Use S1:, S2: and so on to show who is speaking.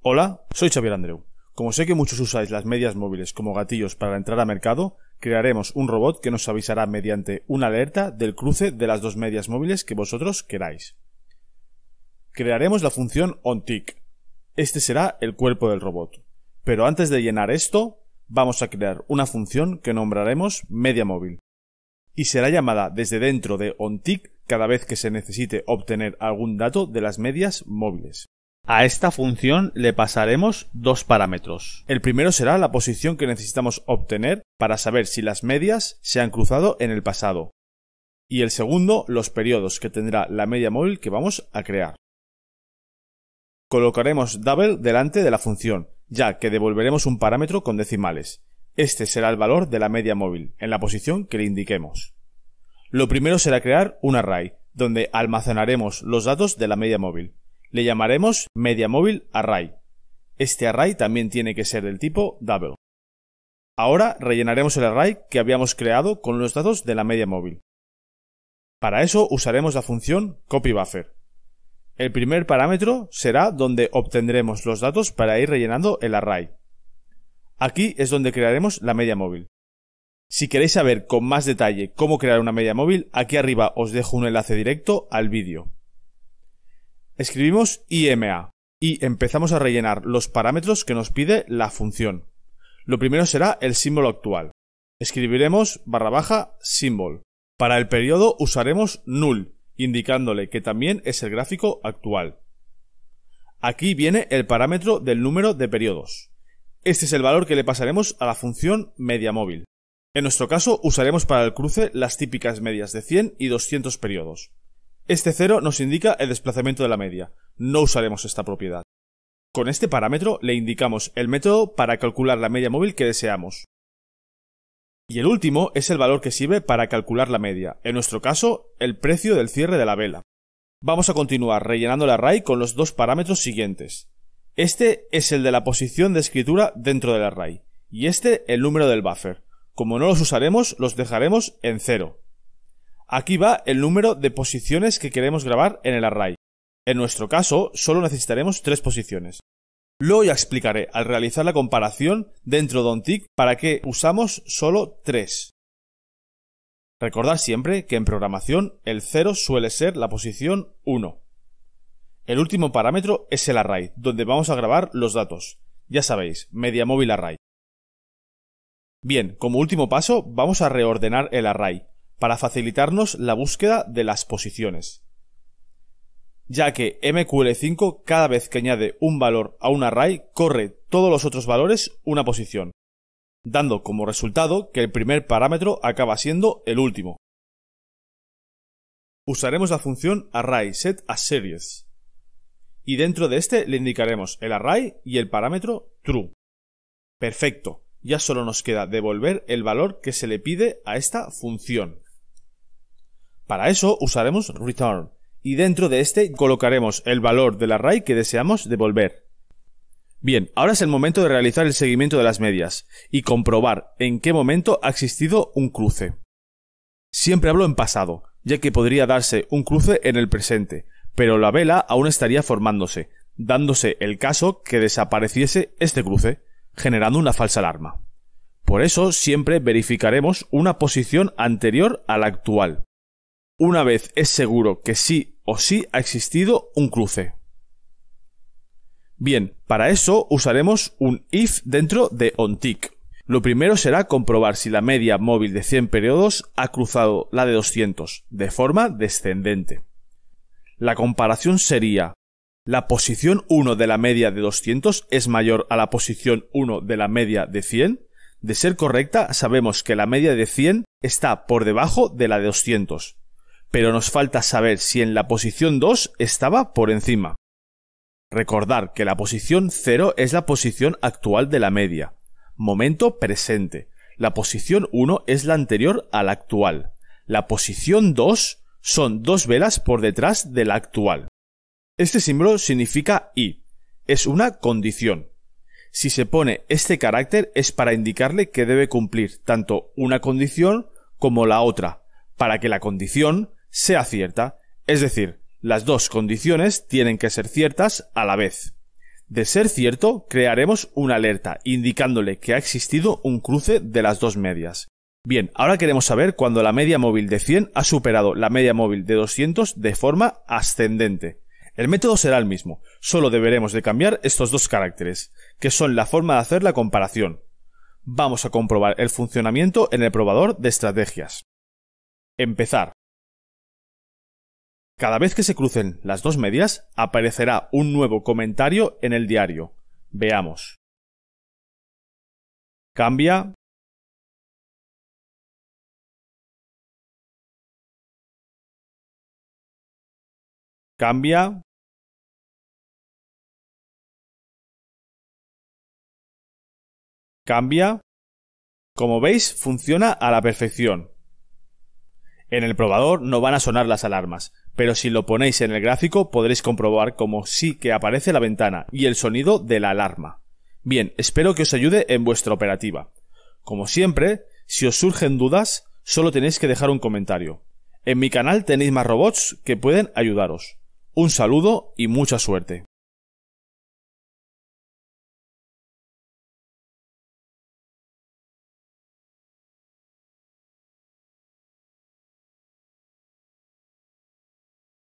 S1: Hola, soy Xavier Andreu. Como sé que muchos usáis las medias móviles como gatillos para entrar a mercado, crearemos un robot que nos avisará mediante una alerta del cruce de las dos medias móviles que vosotros queráis. Crearemos la función OnTick. Este será el cuerpo del robot. Pero antes de llenar esto, vamos a crear una función que nombraremos media móvil y será llamada desde dentro de OnTick cada vez que se necesite obtener algún dato de las medias móviles. A esta función le pasaremos dos parámetros. El primero será la posición que necesitamos obtener para saber si las medias se han cruzado en el pasado. Y el segundo, los periodos que tendrá la media móvil que vamos a crear. Colocaremos double delante de la función, ya que devolveremos un parámetro con decimales. Este será el valor de la media móvil, en la posición que le indiquemos. Lo primero será crear un array, donde almacenaremos los datos de la media móvil. Le llamaremos móvil Array. Este array también tiene que ser del tipo double. Ahora rellenaremos el array que habíamos creado con los datos de la media móvil. Para eso usaremos la función copyBuffer. El primer parámetro será donde obtendremos los datos para ir rellenando el array. Aquí es donde crearemos la media móvil. Si queréis saber con más detalle cómo crear una media móvil, aquí arriba os dejo un enlace directo al vídeo. Escribimos IMA y empezamos a rellenar los parámetros que nos pide la función. Lo primero será el símbolo actual. Escribiremos barra baja símbolo. Para el periodo usaremos null, indicándole que también es el gráfico actual. Aquí viene el parámetro del número de periodos. Este es el valor que le pasaremos a la función media móvil. En nuestro caso usaremos para el cruce las típicas medias de 100 y 200 periodos. Este cero nos indica el desplazamiento de la media. No usaremos esta propiedad. Con este parámetro le indicamos el método para calcular la media móvil que deseamos. Y el último es el valor que sirve para calcular la media, en nuestro caso, el precio del cierre de la vela. Vamos a continuar rellenando el array con los dos parámetros siguientes. Este es el de la posición de escritura dentro del array, y este el número del buffer. Como no los usaremos, los dejaremos en cero. Aquí va el número de posiciones que queremos grabar en el array. En nuestro caso, solo necesitaremos tres posiciones. Luego ya explicaré al realizar la comparación dentro de un para que usamos solo tres. Recordad siempre que en programación el 0 suele ser la posición 1. El último parámetro es el array, donde vamos a grabar los datos. Ya sabéis, media móvil array. Bien, como último paso vamos a reordenar el array, para facilitarnos la búsqueda de las posiciones. Ya que MQL5 cada vez que añade un valor a un array corre todos los otros valores una posición, dando como resultado que el primer parámetro acaba siendo el último. Usaremos la función array series y dentro de este le indicaremos el array y el parámetro true. Perfecto, ya solo nos queda devolver el valor que se le pide a esta función. Para eso usaremos return y dentro de este colocaremos el valor del array que deseamos devolver. Bien, ahora es el momento de realizar el seguimiento de las medias y comprobar en qué momento ha existido un cruce. Siempre hablo en pasado, ya que podría darse un cruce en el presente, pero la vela aún estaría formándose, dándose el caso que desapareciese este cruce, generando una falsa alarma. Por eso siempre verificaremos una posición anterior a la actual una vez es seguro que sí o sí ha existido un cruce. Bien, para eso usaremos un if dentro de OnTick. Lo primero será comprobar si la media móvil de 100 periodos ha cruzado la de 200 de forma descendente. La comparación sería la posición 1 de la media de 200 es mayor a la posición 1 de la media de 100. De ser correcta, sabemos que la media de 100 está por debajo de la de 200 pero nos falta saber si en la posición 2 estaba por encima. Recordar que la posición 0 es la posición actual de la media, momento presente. La posición 1 es la anterior a la actual. La posición 2 son dos velas por detrás de la actual. Este símbolo significa I. Es una condición. Si se pone este carácter es para indicarle que debe cumplir tanto una condición como la otra, para que la condición sea cierta, es decir, las dos condiciones tienen que ser ciertas a la vez. De ser cierto, crearemos una alerta indicándole que ha existido un cruce de las dos medias. Bien, ahora queremos saber cuando la media móvil de 100 ha superado la media móvil de 200 de forma ascendente. El método será el mismo, solo deberemos de cambiar estos dos caracteres, que son la forma de hacer la comparación. Vamos a comprobar el funcionamiento en el probador de estrategias. Empezar. Cada vez que se crucen las dos medias, aparecerá un nuevo comentario en el diario. Veamos. Cambia. Cambia. Cambia. Como veis, funciona a la perfección. En el probador no van a sonar las alarmas, pero si lo ponéis en el gráfico podréis comprobar cómo sí que aparece la ventana y el sonido de la alarma. Bien, espero que os ayude en vuestra operativa. Como siempre, si os surgen dudas, solo tenéis que dejar un comentario. En mi canal tenéis más robots que pueden ayudaros. Un saludo y mucha suerte.